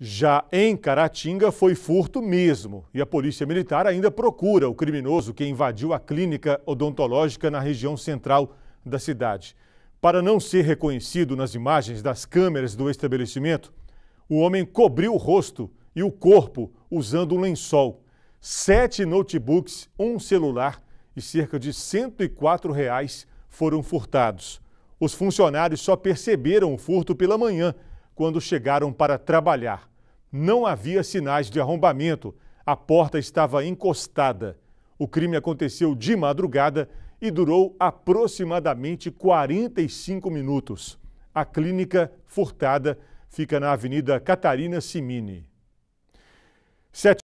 Já em Caratinga foi furto mesmo e a Polícia Militar ainda procura o criminoso que invadiu a clínica odontológica na região central da cidade. Para não ser reconhecido nas imagens das câmeras do estabelecimento, o homem cobriu o rosto e o corpo usando um lençol, sete notebooks, um celular e cerca de R$ 104 reais foram furtados. Os funcionários só perceberam o furto pela manhã, quando chegaram para trabalhar. Não havia sinais de arrombamento, a porta estava encostada. O crime aconteceu de madrugada e durou aproximadamente 45 minutos. A clínica furtada fica na Avenida Catarina Simini.